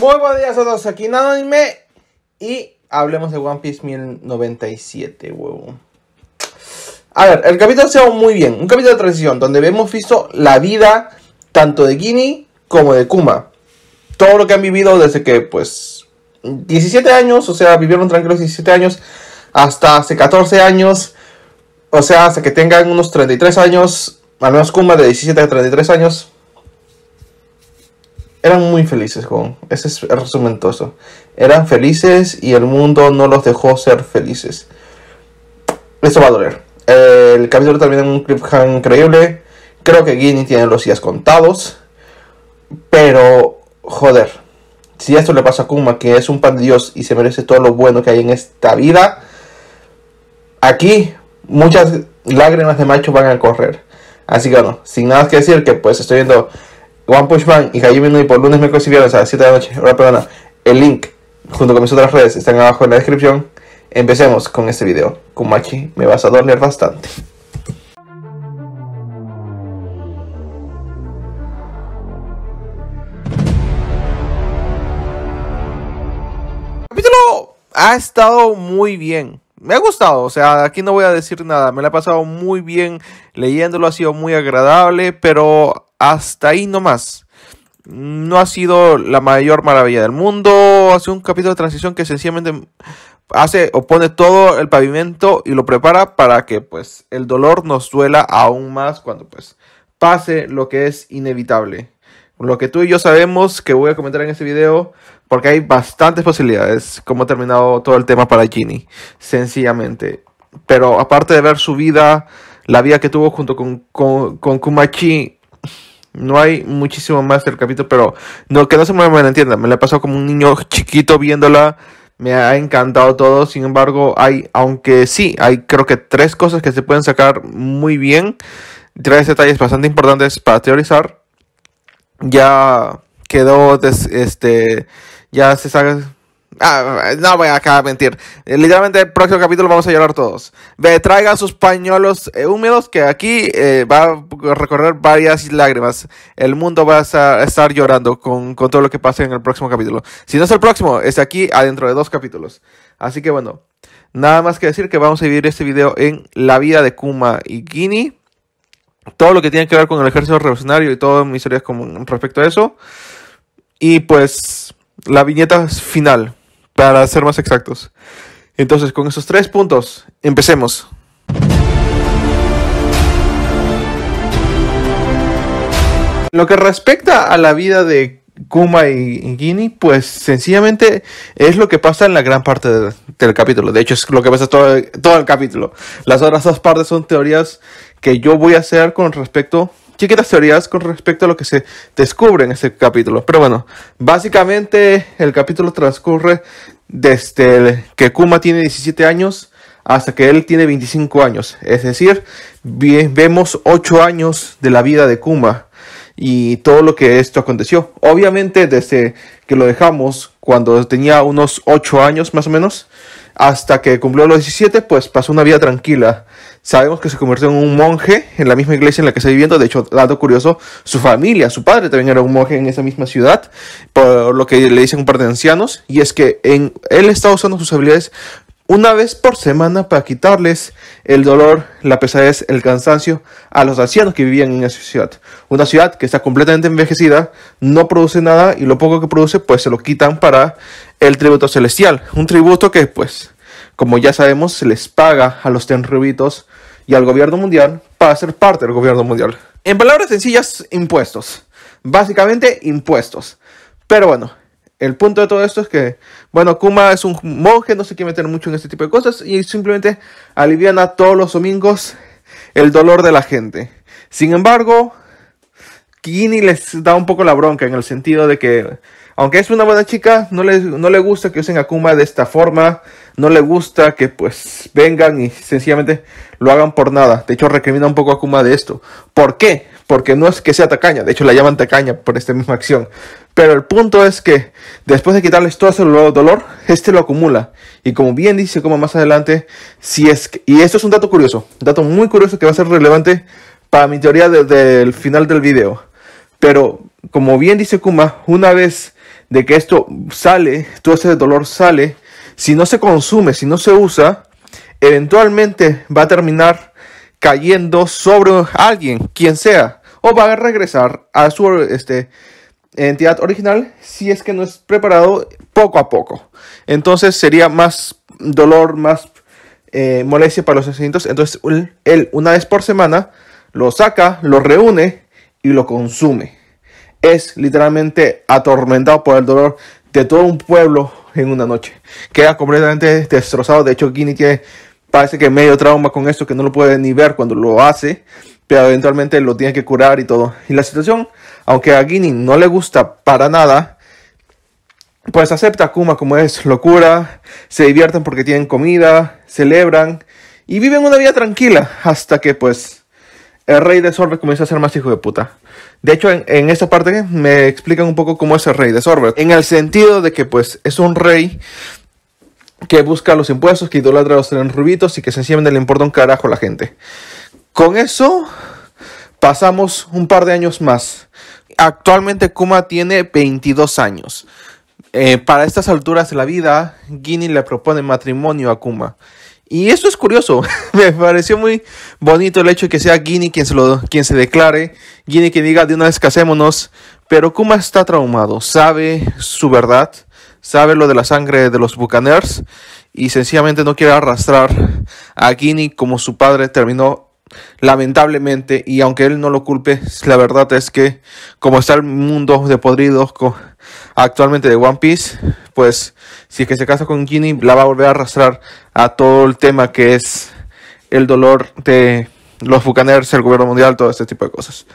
Muy buenos días a todos, aquí Nanoime y hablemos de One Piece 1097, huevo. A ver, el capítulo se va muy bien, un capítulo de transición donde hemos visto la vida tanto de Guinea como de Kuma. Todo lo que han vivido desde que, pues, 17 años, o sea, vivieron tranquilos 17 años hasta hace 14 años, o sea, hasta que tengan unos 33 años, al menos Kuma de 17 a 33 años eran muy felices, Juan. Ese es el resumen Eran felices y el mundo no los dejó ser felices. Eso va a doler. El capítulo también en un clip increíble. Creo que Guinea tiene los días contados. Pero, joder. Si esto le pasa a Kuma, que es un pan de Dios y se merece todo lo bueno que hay en esta vida, aquí muchas lágrimas de macho van a correr. Así que bueno, sin nada que decir, que pues estoy viendo One Punch Man y Hajime Nui por lunes, miércoles y viernes a las 7 de la noche, El link, junto con mis otras redes, están abajo en la descripción. Empecemos con este video. Kumachi, me vas a doler bastante. El capítulo ha estado muy bien. Me ha gustado, o sea, aquí no voy a decir nada. Me la he pasado muy bien leyéndolo, ha sido muy agradable, pero hasta ahí nomás. No ha sido la mayor maravilla del mundo. Hace un capítulo de transición que sencillamente hace o pone todo el pavimento y lo prepara para que pues el dolor nos duela aún más cuando pues pase lo que es inevitable. Lo que tú y yo sabemos que voy a comentar en este video porque hay bastantes posibilidades como ha terminado todo el tema para Ginny, sencillamente. Pero aparte de ver su vida, la vida que tuvo junto con, con Kumachi no hay muchísimo más del capítulo, pero no, que no se me entienda Me la he pasado como un niño chiquito viéndola. Me ha encantado todo. Sin embargo, hay, aunque sí, hay creo que tres cosas que se pueden sacar muy bien. Tres detalles bastante importantes para teorizar. Ya quedó, este, ya se sabe Ah, no voy acá a mentir. Eh, literalmente el próximo capítulo vamos a llorar todos. traigan sus pañuelos húmedos que aquí eh, va a recorrer varias lágrimas. El mundo va a estar llorando con, todo lo que pase en el próximo capítulo. Si no es el próximo, es aquí adentro de dos capítulos. Así que bueno, nada más que decir que vamos a vivir este video en la vida de Kuma y Guinea, Todo lo que tiene que ver con el ejército revolucionario y todas mis historias con respecto a eso. Y pues la viñeta final para ser más exactos. Entonces, con esos tres puntos, empecemos. Lo que respecta a la vida de Kuma y Gini, pues sencillamente es lo que pasa en la gran parte del capítulo. De hecho, es lo que pasa todo, todo el capítulo. Las otras dos partes son teorías que yo voy a hacer con respecto chiquitas teorías con respecto a lo que se descubre en este capítulo. Pero bueno, básicamente el capítulo transcurre desde que Kuma tiene 17 años hasta que él tiene 25 años. Es decir, vemos 8 años de la vida de Kuma y todo lo que esto aconteció. Obviamente desde que lo dejamos cuando tenía unos 8 años más o menos hasta que cumplió los 17, pues pasó una vida tranquila Sabemos que se convirtió en un monje en la misma iglesia en la que está viviendo. De hecho, dato curioso, su familia, su padre también era un monje en esa misma ciudad, por lo que le dicen un par de ancianos. Y es que él está usando sus habilidades una vez por semana para quitarles el dolor, la pesadez, el cansancio a los ancianos que vivían en esa ciudad. Una ciudad que está completamente envejecida, no produce nada y lo poco que produce pues se lo quitan para el tributo celestial. Un tributo que pues como ya sabemos, se les paga a los tenrubitos y al gobierno mundial para ser parte del gobierno mundial. En palabras sencillas, impuestos. Básicamente, impuestos. Pero bueno, el punto de todo esto es que, bueno, Kuma es un monje, no se quiere meter mucho en este tipo de cosas y simplemente aliviana a todos los domingos el dolor de la gente. Sin embargo, Kini les da un poco la bronca en el sentido de que aunque es una buena chica, no le, no le gusta que usen Akuma de esta forma. No le gusta que pues vengan y sencillamente lo hagan por nada. De hecho, recrimina un poco a Akuma de esto. ¿Por qué? Porque no es que sea tacaña. De hecho, la llaman tacaña por esta misma acción. Pero el punto es que después de quitarles todo ese dolor, este lo acumula. Y como bien dice como más adelante, si es que, y esto es un dato curioso, un dato muy curioso que va a ser relevante para mi teoría desde el final del video. Pero como bien dice Kuma, una vez de que esto sale, todo ese dolor sale, si no se consume, si no se usa, eventualmente va a terminar cayendo sobre alguien, quien sea, o va a regresar a su este, entidad original si es que no es preparado poco a poco. Entonces sería más dolor, más eh, molestia para los asistentes, Entonces él una vez por semana lo saca, lo reúne y lo consume es literalmente atormentado por el dolor de todo un pueblo en una noche. Queda completamente destrozado. De hecho, Guinea que parece que medio trauma con esto, que no lo puede ni ver cuando lo hace, pero eventualmente lo tiene que curar y todo. Y la situación, aunque a Guinny no le gusta para nada, pues acepta a Kuma como es, locura, se divierten porque tienen comida, celebran y viven una vida tranquila hasta que pues el rey de Sorbet comienza a ser más hijo de puta. De hecho, en, esta parte me explican un poco cómo es el rey de Sorbet. En el sentido de que, pues, es un rey que busca los impuestos, que idolatra a los tres rubitos y que sencillamente le importa un carajo a la gente. Con eso, pasamos un par de años más. Actualmente, Kuma tiene 22 años. Eh, para estas alturas de la vida, Guinea le propone matrimonio a Kuma. Y eso es curioso, me pareció muy bonito el hecho de que sea Guinea quien se, lo, quien se declare, Guinea quien diga de una vez casémonos, pero Kuma está traumado, sabe su verdad, sabe lo de la sangre de los Bucaners y sencillamente no quiere arrastrar a Guinea como su padre terminó lamentablemente y aunque él no lo culpe, la verdad es que como está el mundo de podridos, actualmente de One Piece, pues si es que se casa con Ginny, la va a volver a arrastrar a todo el tema que es el dolor de los Bucaners, el gobierno mundial, todo este tipo de cosas.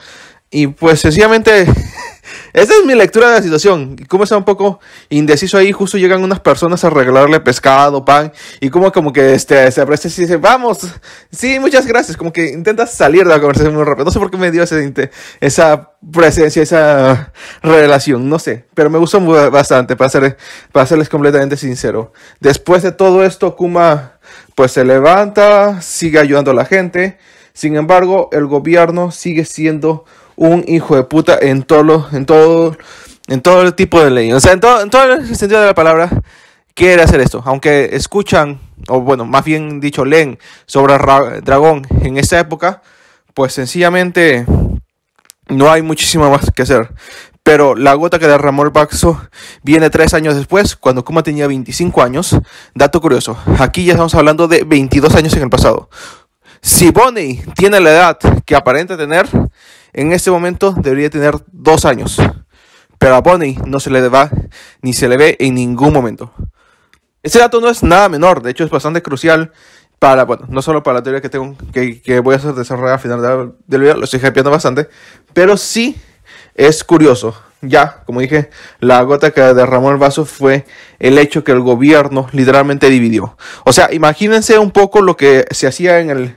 Y pues sencillamente, esa es mi lectura de la situación. Como está un poco indeciso ahí, justo llegan unas personas a arreglarle pescado, pan, y como como que este, se aprecia y dice, vamos, sí, muchas gracias. Como que intenta salir de la conversación muy rápido. No sé por qué me dio ese, esa presencia, esa relación, no sé. Pero me gustó bastante, para, para serles completamente sincero. Después de todo esto, Kuma pues se levanta, sigue ayudando a la gente. Sin embargo, el gobierno sigue siendo un hijo de puta en todo, en todo, en todo tipo de ley. O sea, en todo, el sentido de la palabra, quiere hacer esto. Aunque escuchan, o bueno, más bien dicho, leen sobre Dragón en esta época, pues sencillamente no hay muchísimo más que hacer. Pero la gota que derramó el Baxo... viene tres años después, cuando Kuma tenía 25 años. Dato curioso, aquí ya estamos hablando de 22 años en el pasado. Si Bonnie tiene la edad que aparenta tener, en este momento debería tener dos años. Pero a Bonnie no se le va ni se le ve en ningún momento. Ese dato no es nada menor, de hecho es bastante crucial para, no solo para la teoría que tengo, que, voy a desarrollar al final del video, lo estoy hypeando bastante, pero sí es curioso. Ya, como dije, la gota que derramó el vaso fue el hecho que el gobierno literalmente dividió. O sea, imagínense un poco lo que se hacía en el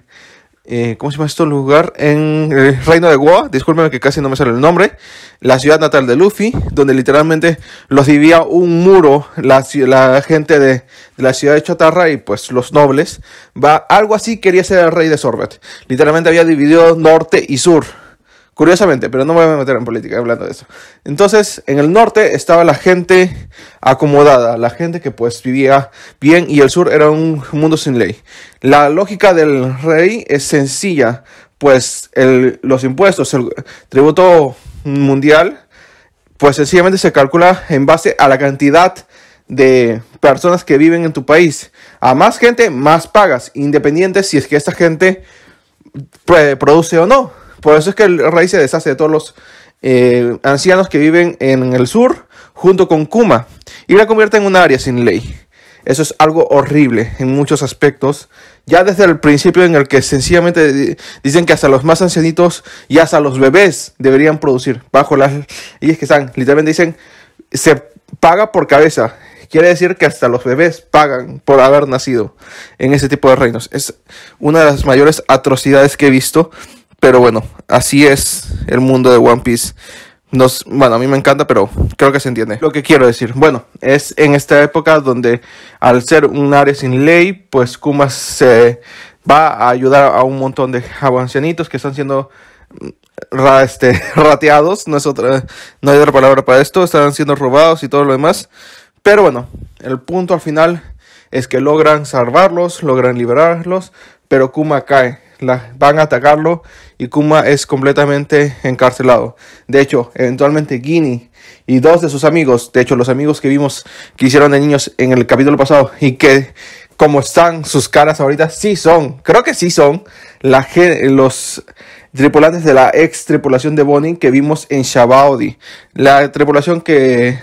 eh, ¿cómo se llama este lugar? En el eh, Reino de Goa, discúlpenme que casi no me sale el nombre, la ciudad natal de Luffy, donde literalmente los vivía un muro, la, gente de, la ciudad de Chatarra y pues los nobles, algo así quería ser el rey de Sorbet, literalmente había dividido norte y sur, Curiosamente, pero no voy a meter en política hablando de eso. Entonces, en el norte estaba la gente acomodada, la gente que pues vivía bien y el sur era un mundo sin ley. La lógica del rey es sencilla, pues los impuestos, el tributo mundial, pues sencillamente se calcula en base a la cantidad de personas que viven en tu país. A más gente, más pagas, independiente si es que esta gente eh, produce o no. Por eso es que el rey se deshace de todos los eh, ancianos que viven en el sur junto con Kuma y la convierte en un área sin ley. Eso es algo horrible en muchos aspectos. Ya desde el principio en el que sencillamente dicen que hasta los más ancianitos y hasta los bebés deberían producir bajo las leyes que están. Literalmente dicen, se paga por cabeza. Quiere decir que hasta los bebés pagan por haber nacido en ese tipo de reinos. Es una de las mayores atrocidades que he visto pero bueno, así es el mundo de One Piece. Nos, bueno, a mí me encanta, pero creo que se entiende. Lo que quiero decir, bueno, es en esta época donde al ser un área sin ley, pues Kuma se va a ayudar a un montón de ancianitos que están siendo mm, este, rateados, no, es otra, no hay otra palabra para esto, están siendo robados y todo lo demás. Pero bueno, el punto al final es que logran salvarlos, logran liberarlos, pero Kuma cae, van a atacarlo y Kuma es completamente encarcelado. De hecho, eventualmente Guinea y dos de sus amigos, de hecho los amigos que vimos que hicieron de niños en el capítulo pasado y que como están sus caras ahorita, sí son, creo que sí son los tripulantes de la ex tripulación de Bonnie que vimos en Shabaudi, la tripulación que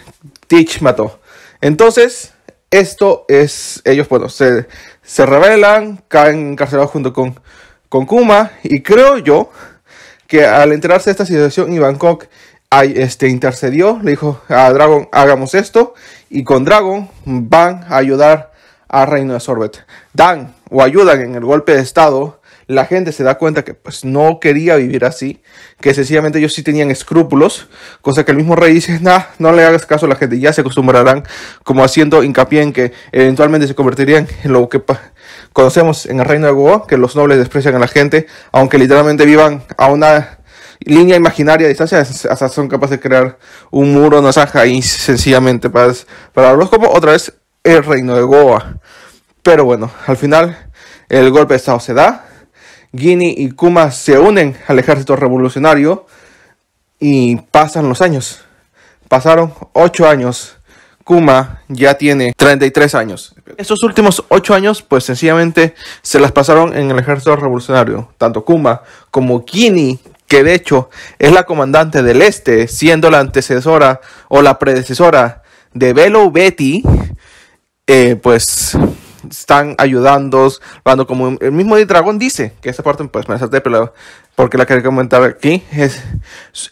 Teach mató. Entonces, esto es, ellos, bueno, se, se rebelan, caen encarcelados junto con con Kuma y creo yo que al enterarse de esta situación y Bangkok este, intercedió, le dijo a Dragon hagamos esto y con Dragon van a ayudar al reino de Sorbet. Dan o ayudan en el golpe de estado la gente se da cuenta que pues no quería vivir así, que sencillamente ellos sí tenían escrúpulos, cosa que el mismo rey dice, nah, no le hagas caso a la gente, ya se acostumbrarán, como haciendo hincapié en que eventualmente se convertirían en lo que, Conocemos en el reino de Goa que los nobles desprecian a la gente, aunque literalmente vivan a una línea imaginaria de distancia, hasta son capaces de crear un muro, una zanja y sencillamente para, para el Otra vez el reino de Goa. Pero bueno, al final el golpe de Estado se da. Guinea y Kuma se unen al ejército revolucionario y pasan los años. Pasaron ocho años Kuma ya tiene 33 años. Estos últimos 8 años, pues sencillamente se las pasaron en el ejército revolucionario. Tanto Kuma como Kini, que de hecho es la comandante del este, siendo la antecesora o la predecesora de Velo Betty, eh, pues están ayudando, cuando como el mismo dragón dice, que esta parte pues me de pero porque la que comentar aquí,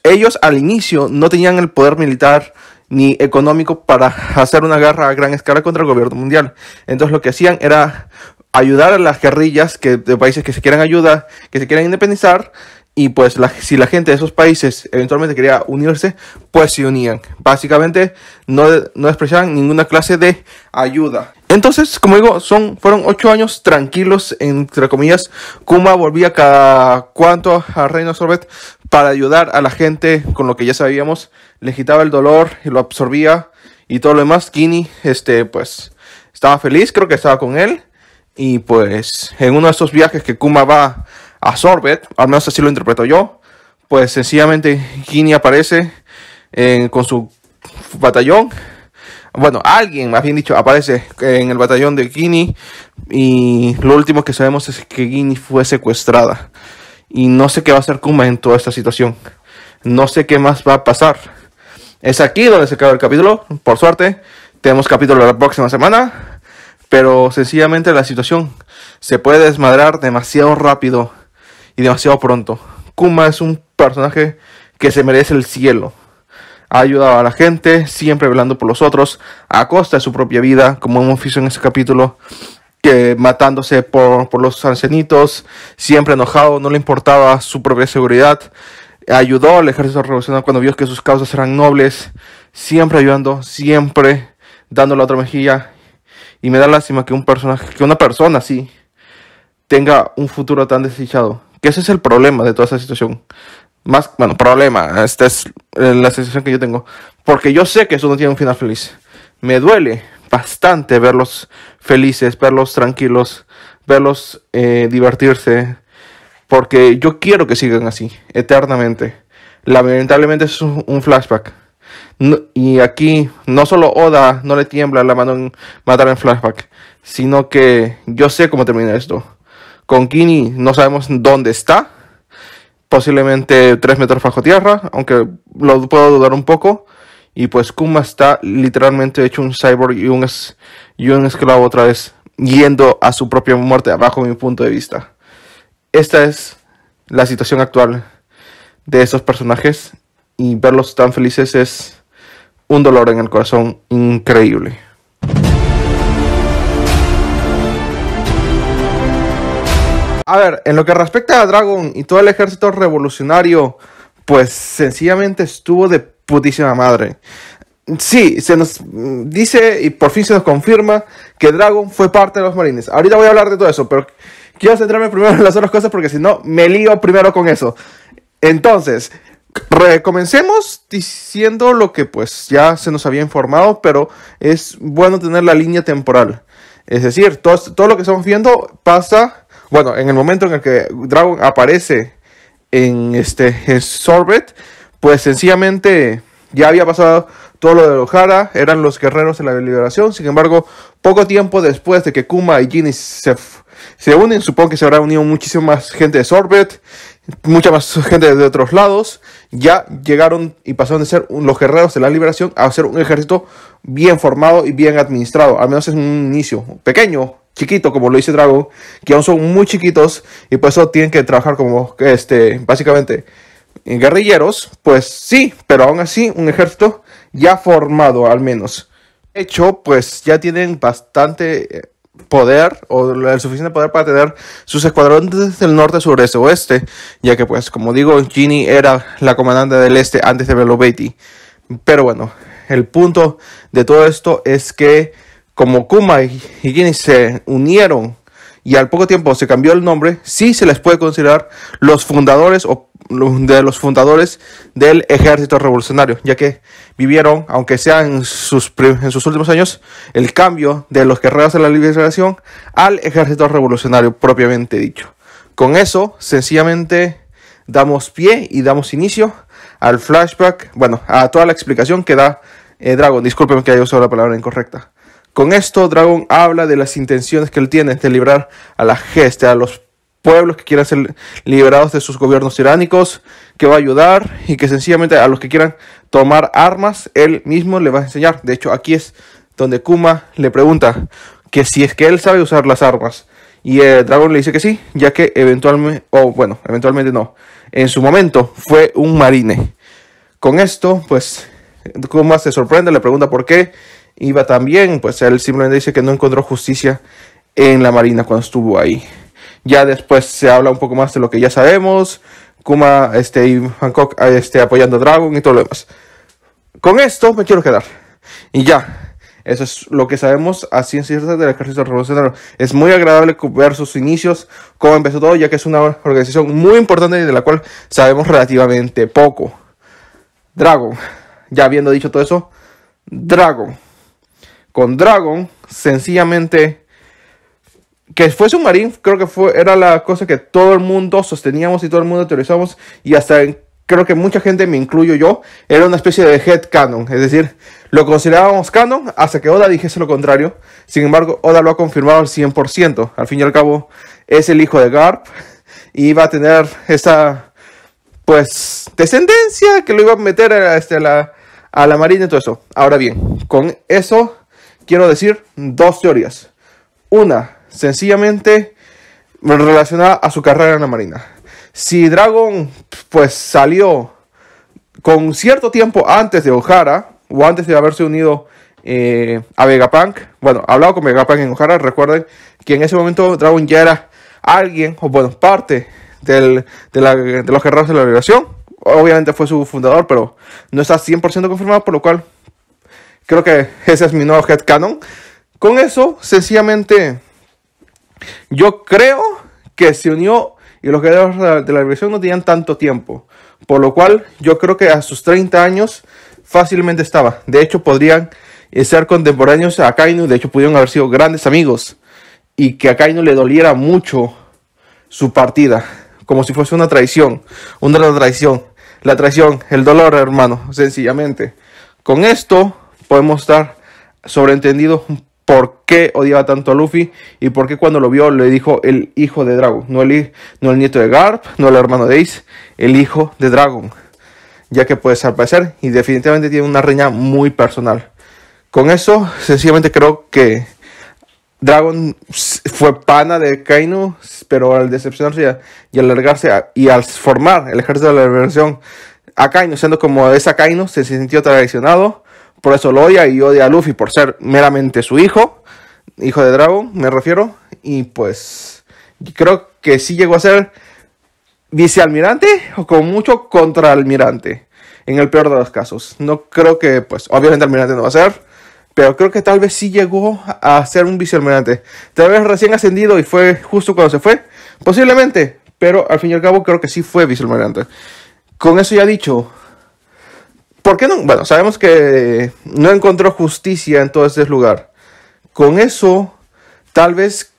ellos al inicio no tenían el poder militar ni económico para hacer una guerra a gran escala contra el gobierno mundial. Entonces lo que hacían era ayudar a las guerrillas que, de países que se quieran ayudar, que se quieran independizar, y pues si la gente de esos países eventualmente quería unirse, pues se unían. Básicamente no, no expresaban ninguna clase de ayuda. Entonces, como digo, son, fueron ocho años tranquilos, entre comillas. Kuma volvía cada cuanto a Reino Sorbet para ayudar a la gente con lo que ya sabíamos le quitaba el dolor y lo absorbía y todo lo demás. Kini, este, pues, estaba feliz, creo que estaba con él. Y pues, en uno de esos viajes que Kuma va a Sorbet, al menos así lo interpreto yo, pues sencillamente Kini aparece con su batallón. Bueno, alguien, más bien dicho, aparece en el batallón de Kini. Y lo último que sabemos es que Kini fue secuestrada. Y no sé qué va a hacer Kuma en toda esta situación. No sé qué más va a pasar es aquí donde se acaba el capítulo. Por suerte, tenemos capítulo la próxima semana. Pero sencillamente la situación se puede desmadrar demasiado rápido y demasiado pronto. Kuma es un personaje que se merece el cielo. Ha ayudado a la gente, siempre velando por los otros, a costa de su propia vida, como hemos visto en este capítulo, que matándose por, por los ancianitos, siempre enojado, no le importaba su propia seguridad, ayudó al ejército revolucionario cuando vio que sus causas eran nobles, siempre ayudando, siempre dando la otra mejilla. Y me da lástima que un personaje, que una persona así tenga un futuro tan desdichado. Que ese es el problema de toda esa situación. Más, bueno, problema, esta es eh, la sensación que yo tengo. Porque yo sé que eso no tiene un final feliz. Me duele bastante verlos felices, verlos tranquilos, verlos eh, divertirse, porque yo quiero que sigan así, eternamente. Lamentablemente es un flashback. y aquí no solo Oda no le tiembla la mano en matar en flashback, sino que yo sé cómo termina esto. Con Kini no sabemos dónde está, posiblemente tres metros bajo tierra, aunque lo puedo dudar un poco. Y pues Kuma está literalmente hecho un cyborg y un, y un esclavo otra vez, yendo a su propia muerte, bajo mi punto de vista esta es la situación actual de esos personajes y verlos tan felices es un dolor en el corazón increíble. A ver, en lo que respecta a Dragon y todo el ejército revolucionario, pues sencillamente estuvo de putísima madre. Sí, se nos dice y por fin se nos confirma que Dragon fue parte de los marines. Ahorita voy a hablar de todo eso, pero quiero centrarme primero en las otras cosas porque si no, me lío primero con eso. Entonces, recomencemos diciendo lo que pues ya se nos había informado, pero es bueno tener la línea temporal. Es decir, todo, lo que estamos viendo pasa, bueno, en el momento en el que Dragon aparece en este en Sorbet, pues sencillamente ya había pasado todo lo de Ojara eran los guerreros de la liberación. Sin embargo, poco tiempo después de que Kuma y Ginny se, se unen, supongo que se habrá unido muchísima más gente de Sorbet, mucha más gente de otros lados. Ya llegaron y pasaron de ser los guerreros de la liberación a ser un ejército bien formado y bien administrado. Al menos es un inicio pequeño, chiquito, como lo dice Drago, que aún son muy chiquitos y por eso tienen que trabajar como, este, básicamente, guerrilleros. Pues sí, pero aún así, un ejército ya formado al menos. De hecho, pues ya tienen bastante eh, poder o el suficiente poder para tener sus escuadrones del norte, sureste, oeste, ya que pues como digo, Ginny era la comandante del este antes de Belo Pero bueno, el punto de todo esto es que como Kuma y Ginny se unieron y al poco tiempo se cambió el nombre, sí se les puede considerar los fundadores o de los fundadores del ejército revolucionario, ya que vivieron, aunque sea en sus, últimos años, el cambio de los guerreros de la liberación al ejército revolucionario propiamente dicho. Con eso, sencillamente damos pie y damos inicio al flashback, bueno, a toda la explicación que da eh, Dragon. Discúlpeme que haya usado la palabra incorrecta. Con esto, Dragon habla de las intenciones que él tiene de liberar a la gente, a los pueblos que quieran ser liberados de sus gobiernos tiránicos, que va a ayudar y que sencillamente a los que quieran tomar armas, él mismo le va a enseñar. De hecho, aquí es donde Kuma le pregunta que si es que él sabe usar las armas. Y eh, Dragon le dice que sí, ya que eventualmente, o bueno, eventualmente no, en su momento fue un marine. Con esto, pues, Kuma se sorprende, le pregunta por qué, iba también, pues él simplemente dice que no encontró justicia en la Marina cuando estuvo ahí. Ya después se habla un poco más de lo que ya sabemos, Kuma este, y Hancock ah, este, apoyando a Dragon y todo lo demás. Con esto me quiero quedar. Y ya, eso es lo que sabemos a ciencia del ejército revolucionario. Es muy agradable ver sus inicios, cómo empezó todo, ya que es una organización muy importante y de la cual sabemos relativamente poco. Dragon, ya habiendo dicho todo eso, Dragon con Dragon, sencillamente que fue un creo que fue, era la cosa que todo el mundo sosteníamos y todo el mundo teorizamos y hasta creo que mucha gente, me incluyo yo, era una especie de head canon, es decir, lo considerábamos canon hasta que Oda dijese lo contrario, sin embargo Oda lo ha confirmado al 100%, al fin y al cabo es el hijo de Garp y va a tener esa pues descendencia que lo iba a meter a, este, a, la, a la marina y todo eso. Ahora bien, con eso quiero decir dos teorías. Una, sencillamente relacionada a su carrera en la Marina. Si Dragon pues salió con cierto tiempo antes de O'Hara o antes de haberse unido eh, a Vegapunk, bueno, hablado con Vegapunk en O'Hara, recuerden que en ese momento Dragon ya era alguien o bueno, parte de, los guerreros de la liberación. Obviamente fue su fundador, pero no está 100% confirmado, por lo cual Creo que ese es mi nuevo headcanon. Con eso, sencillamente, yo creo que se unió y los guerreros de la división no tenían tanto tiempo. Por lo cual, yo creo que a sus 30 años fácilmente estaba. De hecho, podrían eh, ser contemporáneos a Akainu. De hecho, pudieron haber sido grandes amigos. Y que a Akainu le doliera mucho su partida. Como si fuese una traición. Una traición. La traición, el dolor, hermano. Sencillamente. Con esto, podemos estar sobreentendido por qué odiaba tanto a Luffy y por qué cuando lo vio le dijo el hijo de Dragon, no el, no el nieto de Garp, no el hermano de Ace, el hijo de Dragon, ya que puede desaparecer y definitivamente tiene una reña muy personal. Con eso, sencillamente creo que Dragon fue pana de Kainu, pero al decepcionarse y, alargarse y al formar el ejército de la liberación a Kainu, siendo como es a Kainu, se sintió traicionado por eso lo odia y odia a Luffy por ser meramente su hijo, hijo de Dragon, me refiero. Y pues creo que sí llegó a ser vicealmirante o con mucho contraalmirante, en el peor de los casos. No creo que, pues obviamente almirante no va a ser, pero creo que tal vez sí llegó a ser un vicealmirante. Tal vez recién ascendido y fue justo cuando se fue, posiblemente, pero al fin y al cabo creo que sí fue vicealmirante. Con eso ya dicho, ¿Por qué no? Bueno, sabemos que no encontró justicia en todo este lugar. Con eso, tal vez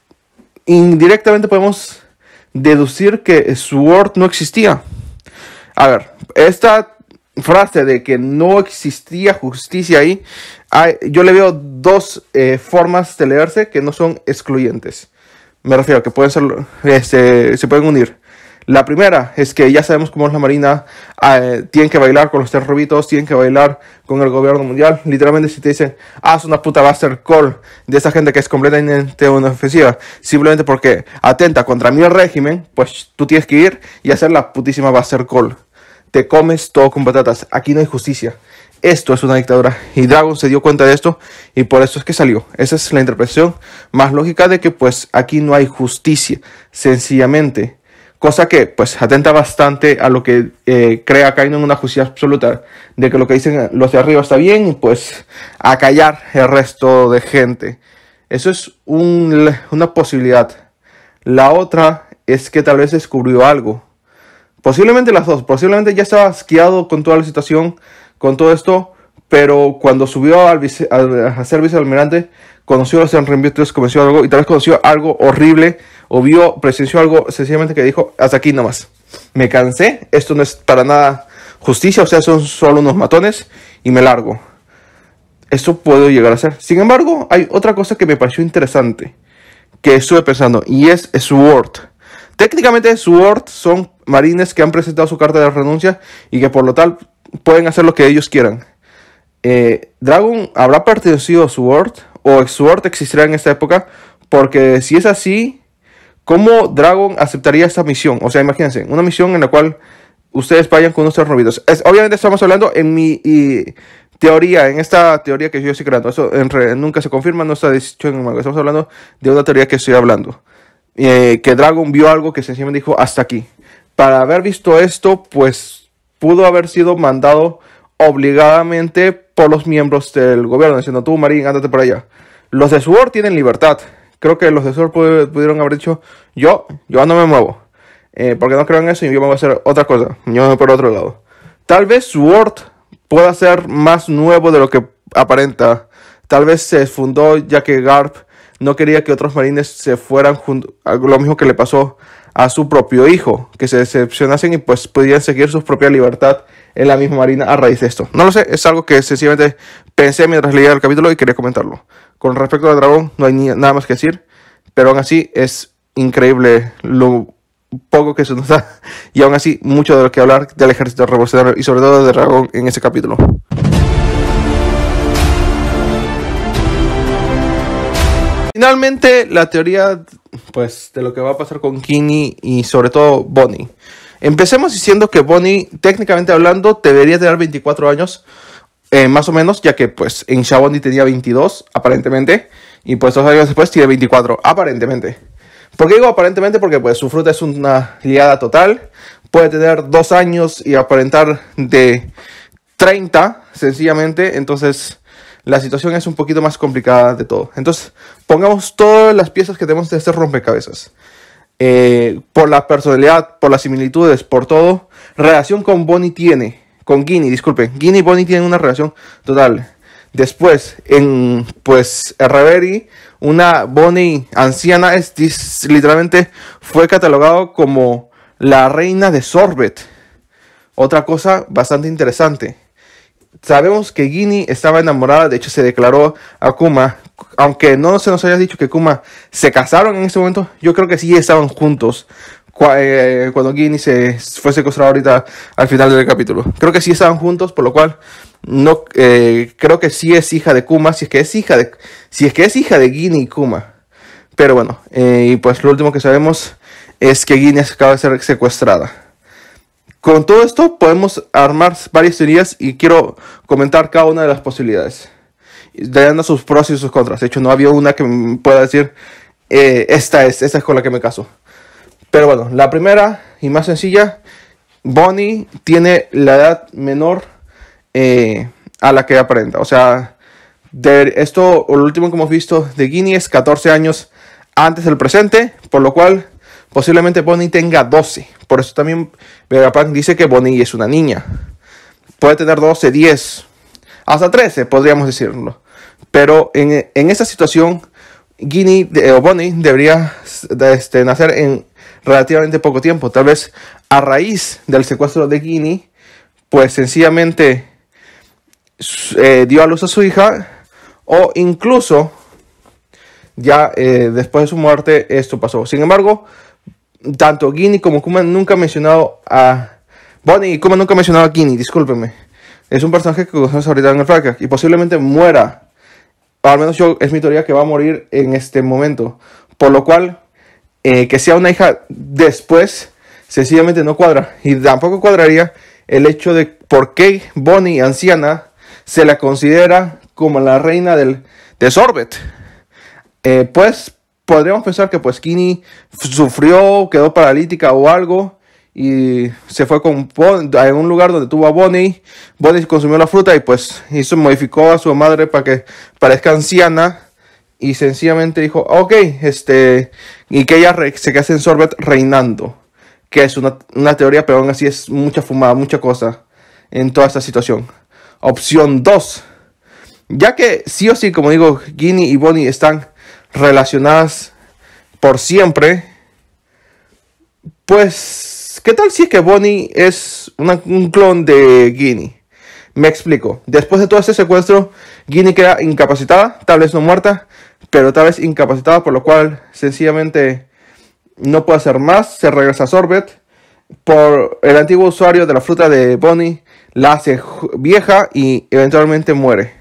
indirectamente podemos deducir que Sword no existía. A ver, esta frase de que no existía justicia ahí, yo le veo dos eh, formas de leerse que no son excluyentes. Me refiero a que pueden ser, este, se pueden unir. La primera es que ya sabemos cómo es la Marina, tiene ah, eh, tienen que bailar con los terrobitos, tienen que bailar con el gobierno mundial. Literalmente si te dicen, haz ah, una puta buster call de esa gente que es completamente ofensiva. simplemente porque atenta contra mi régimen, pues tú tienes que ir y hacer la putísima buster call. Te comes todo con patatas, aquí no hay justicia. Esto es una dictadura y Dragon se dio cuenta de esto y por eso es que salió. Esa es la interpretación más lógica de que pues aquí no hay justicia, sencillamente cosa que pues atenta bastante a lo que eh, crea crea en una justicia absoluta, de que lo que dicen los de arriba está bien y pues callar el resto de gente. Eso es una posibilidad. La otra es que tal vez descubrió algo. Posiblemente las dos, posiblemente ya estaba asqueado con toda la situación, con todo esto, pero cuando subió al a ser vicealmirante, conoció a San Remy conoció algo, y tal vez conoció algo horrible, o vio, presenció algo sencillamente que dijo, hasta aquí nomás, me cansé, esto no es para nada justicia, o sea, son solo unos matones, y me largo. Eso puedo llegar a ser. Sin embargo, hay otra cosa que me pareció interesante, que estuve pensando, y es Sword. Técnicamente Sword son marines que han presentado su carta de renuncia y que por lo tal pueden hacer lo que ellos quieran eh, Dragon habrá pertenecido a Sword o Sword existirá en esta época, porque si es así, ¿cómo Dragon aceptaría esta misión? O sea, imagínense, una misión en la cual ustedes vayan con nuestros novios obviamente estamos hablando en mi teoría, en esta teoría que yo estoy creando. Eso nunca se confirma, no está dicho en el manga. Estamos hablando de una teoría que estoy hablando. Eh, que Dragon vio algo que sencillamente dijo hasta aquí. Para haber visto esto, pues pudo haber sido mandado obligadamente los miembros del gobierno, diciendo tú, Marín, ándate por allá. Los de SWORD tienen libertad. Creo que los de SWORD pudieron haber dicho, yo, yo no me muevo. Eh, porque no creo en eso y yo me voy a hacer otra cosa. Yo me voy por otro lado. Tal vez SWORD pueda ser más nuevo de lo que aparenta. Tal vez se fundó ya que Garp no quería que otros marines se fueran junto, lo mismo que le pasó a su propio hijo, que se decepcionasen y pues pudieran seguir su propia libertad en la misma Marina a raíz de esto. No lo sé, es algo que sencillamente pensé mientras leía el capítulo y quería comentarlo. Con respecto al dragón, no hay nada más que decir, pero aún así es increíble lo poco que se nos da y aún así mucho de lo que hablar del ejército revolucionario y sobre todo de dragón en ese capítulo. Finalmente, la teoría pues de lo que va a pasar con Kini y sobre todo Bonnie. Empecemos diciendo que Bonnie, técnicamente hablando, debería tener 24 años, eh, más o menos, ya que pues en Shabondi tenía 22, aparentemente, y pues dos años después tiene 24, aparentemente. ¿Por qué digo aparentemente? Porque pues su fruta es una liada total, puede tener dos años y aparentar de 30, sencillamente, entonces la situación es un poquito más complicada de todo. Entonces, pongamos todas las piezas que tenemos de este rompecabezas. Eh, por la personalidad, por las similitudes, por todo. Relación con Bonnie tiene, con Guinea, disculpe. Guinea y Bonnie tienen una relación total. Después, en pues Reverie, una Bonnie anciana, literalmente fue catalogado como la reina de Sorbet. Otra cosa bastante interesante. Sabemos que Guinea estaba enamorada, de hecho se declaró a Kuma aunque no se nos haya dicho que Kuma se casaron en ese momento, yo creo que sí estaban juntos eh, cuando Guinea se fue secuestrada ahorita al final del capítulo. Creo que sí estaban juntos, por lo cual no eh, creo que sí es hija de Kuma, si es que es hija de si es que es hija de Guinea y Kuma. Pero bueno, eh, y pues lo último que sabemos es que Guinea acaba de ser secuestrada. Con todo esto podemos armar varias teorías y quiero comentar cada una de las posibilidades dando sus pros y sus contras. De hecho, no había una que pueda decir, eh, esta es, esta es con la que me caso. Pero bueno, la primera y más sencilla, Bonnie tiene la edad menor eh, a la que aparenta. O sea, de esto, lo último que hemos visto de Guinea es 14 años antes del presente, por lo cual posiblemente Bonnie tenga 12. Por eso también Vegapunk dice que Bonnie es una niña. Puede tener 12, 10, hasta 13, podríamos decirlo. Pero en, en esa situación, Guinea o Bonnie debería este, nacer en relativamente poco tiempo. Tal vez a raíz del secuestro de Guinea, pues sencillamente eh, dio a luz a su hija o incluso ya eh, después de su muerte esto pasó. Sin embargo, tanto Guinea como Kuma nunca ha mencionado a... Bonnie y Kuma nunca ha mencionado a Guinea, discúlpeme es un personaje que conocemos ahorita en el fracas. y posiblemente muera. Al menos yo, es mi teoría que va a morir en este momento. Por lo cual, eh, que sea una hija después, sencillamente no cuadra. Y tampoco cuadraría el hecho de por qué Bonnie, anciana, se la considera como la reina del, de Sorbet. Eh, pues podríamos pensar que pues sufrió, quedó paralítica o algo, y se fue con a un lugar donde tuvo a Bonnie. Bonnie consumió la fruta y pues hizo, modificó a su madre para que parezca anciana. Y sencillamente dijo, ok, este, y que ella se quede en Sorbet reinando. Que es una, una, teoría, pero aún así es mucha fumada, mucha cosa en toda esta situación. Opción 2. Ya que sí o sí, como digo, Ginny y Bonnie están relacionadas por siempre, pues ¿Qué tal si es que Bonnie es un clon de Ginny? Me explico. Después de todo este secuestro, Ginny queda incapacitada, tal vez no muerta, pero tal vez incapacitada, por lo cual sencillamente no puede hacer más. Se regresa a Sorbet. Por el antiguo usuario de la fruta de Bonnie, la hace vieja y eventualmente muere.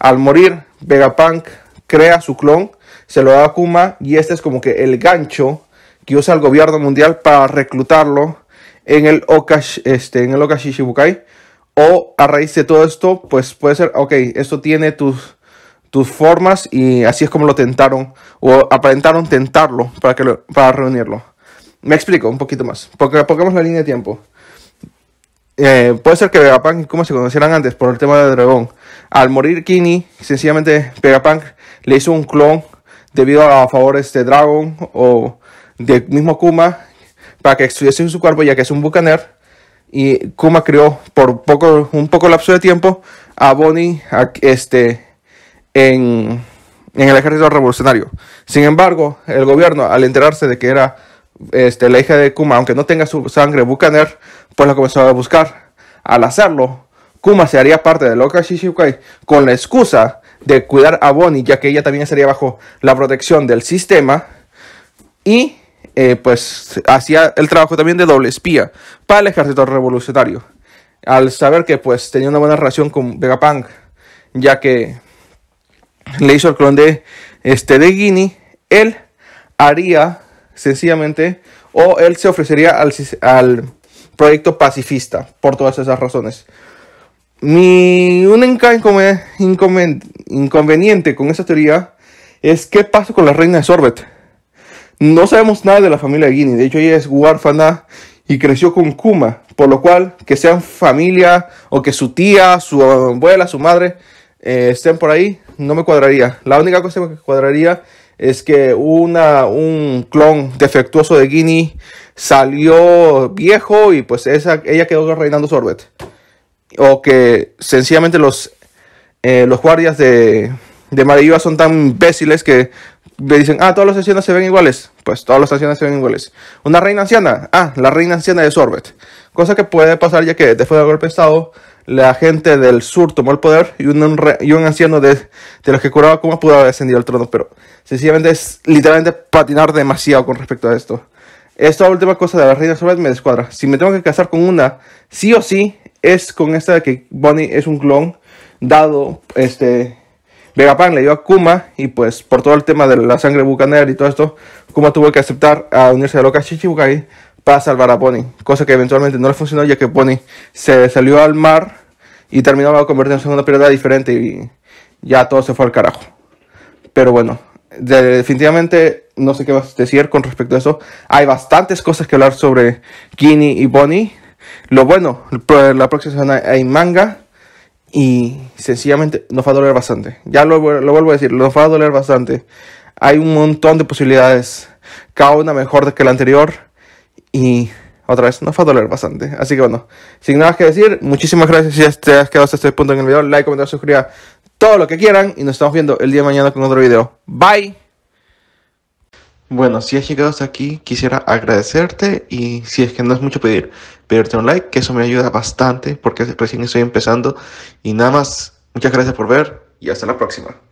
Al morir, Vegapunk crea su clon, se lo da a Kuma y este es como que el gancho que usa el gobierno mundial para reclutarlo en el, Okash, este, en el Okashishibukai. O a raíz de todo esto, pues puede ser, ok, esto tiene tus, tus formas y así es como lo tentaron o aparentaron tentarlo para, que para reunirlo. Me explico un poquito más, porque pongamos la línea de tiempo. Eh, puede ser que Vegapunk Como se conocieran antes por el tema de dragón. Al morir Kini, sencillamente Vegapunk le hizo un clon debido a favores de Dragon o del mismo Kuma para que estuviese en su cuerpo, ya que es un bucaner. Y Kuma crió por poco, un poco lapso de tiempo a Bonnie este, en, en, el ejército revolucionario. Sin embargo, el gobierno, al enterarse de que era este, la hija de Kuma, aunque no tenga su sangre bucaner, pues la comenzó a buscar. Al hacerlo, Kuma se haría parte de Loka Shishikai con la excusa de cuidar a Bonnie, ya que ella también estaría bajo la protección del sistema. Y eh, pues hacía el trabajo también de doble espía para el ejército revolucionario. Al saber que pues tenía una buena relación con Vegapunk, ya que le hizo el clon de, este, de Guinea, él haría sencillamente o él se ofrecería al, proyecto pacifista por todas esas razones. Mi un inconveniente con esa teoría es qué pasó con la reina de Sorbet. No sabemos nada de la familia Guinea, de hecho ella es huérfana y creció con Kuma, por lo cual que sean familia o que su tía, su abuela, su madre eh, estén por ahí, no me cuadraría. La única cosa que cuadraría es que una, un clon defectuoso de Guinea salió viejo y pues esa, ella quedó reinando Sorbet. O que sencillamente los, eh, los guardias de, de son tan imbéciles que me dicen, ah, todas las ancianos se ven iguales. Pues todas las ancianas se ven iguales. Una reina anciana, ah, la reina anciana de Sorbet. Cosa que puede pasar ya que después del golpe de Estado, la gente del sur tomó el poder y un, un anciano de, de, los que curaba cómo pudo haber ascendido al trono. Pero sencillamente es literalmente patinar demasiado con respecto a esto. Esta última cosa de la reina Sorbet me descuadra. Si me tengo que casar con una, sí o sí, es con esta de que Bonnie es un clon dado, este, Vegapunk le dio a Kuma y pues por todo el tema de la sangre bucanera y todo esto, Kuma tuvo que aceptar a unirse a Loca Shichibukai para salvar a Bonnie cosa que eventualmente no le funcionó ya que Bonnie se salió al mar y terminaba convirtiéndose en una pirata diferente y ya todo se fue al carajo. Pero bueno, definitivamente no sé qué vas a decir con respecto a eso. Hay bastantes cosas que hablar sobre Ginny y Bonnie. Lo bueno, la próxima semana hay manga y sencillamente nos va a doler bastante. Ya lo, vuelvo a decir, nos va a doler bastante. Hay un montón de posibilidades, cada una mejor que la anterior y otra vez nos va a doler bastante. Así que bueno, sin nada más que decir, muchísimas gracias si te has quedado hasta este punto en el video. Like, comentar, suscribir, todo lo que quieran y nos estamos viendo el día de mañana con otro video. Bye. Bueno, si has llegado hasta aquí, quisiera agradecerte y si es que no es mucho pedir, pedirte un like, que eso me ayuda bastante porque recién estoy empezando. Y nada más, muchas gracias por ver y hasta la próxima.